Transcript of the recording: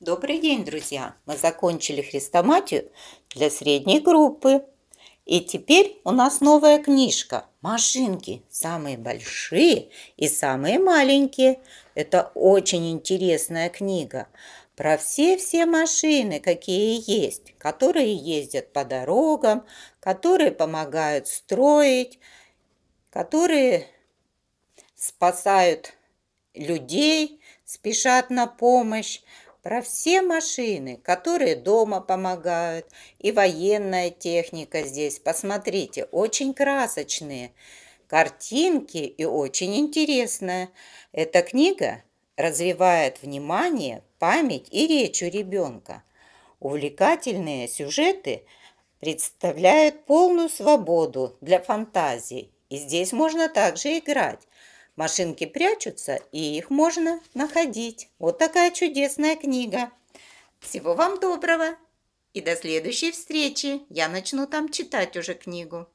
Добрый день, друзья! Мы закончили хрестоматию для средней группы. И теперь у нас новая книжка. Машинки. Самые большие и самые маленькие. Это очень интересная книга про все-все машины, какие есть, которые ездят по дорогам, которые помогают строить, которые спасают людей, спешат на помощь про все машины, которые дома помогают, и военная техника здесь. Посмотрите, очень красочные картинки и очень интересная. Эта книга развивает внимание, память и речь у ребенка. Увлекательные сюжеты представляют полную свободу для фантазии, и здесь можно также играть. Машинки прячутся, и их можно находить. Вот такая чудесная книга. Всего вам доброго и до следующей встречи. Я начну там читать уже книгу.